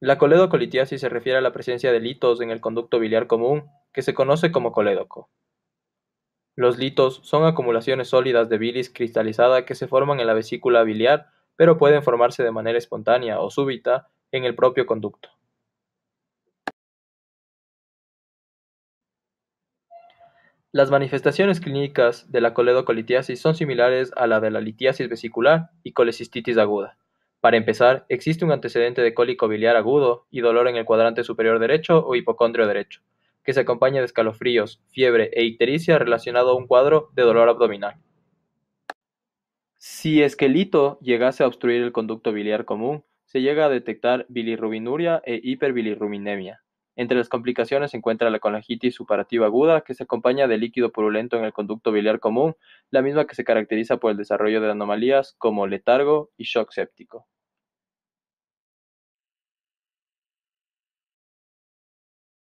La coledocolitiasis se refiere a la presencia de litos en el conducto biliar común, que se conoce como colédoco. Los litos son acumulaciones sólidas de bilis cristalizada que se forman en la vesícula biliar, pero pueden formarse de manera espontánea o súbita en el propio conducto. Las manifestaciones clínicas de la coledocolitiasis son similares a la de la litiasis vesicular y colecistitis aguda. Para empezar, existe un antecedente de cólico biliar agudo y dolor en el cuadrante superior derecho o hipocondrio derecho, que se acompaña de escalofríos, fiebre e ictericia relacionado a un cuadro de dolor abdominal. Si esquelito llegase a obstruir el conducto biliar común, se llega a detectar bilirrubinuria e hiperbilirrubinemia. Entre las complicaciones se encuentra la colangitis suparativa aguda, que se acompaña de líquido purulento en el conducto biliar común, la misma que se caracteriza por el desarrollo de anomalías como letargo y shock séptico.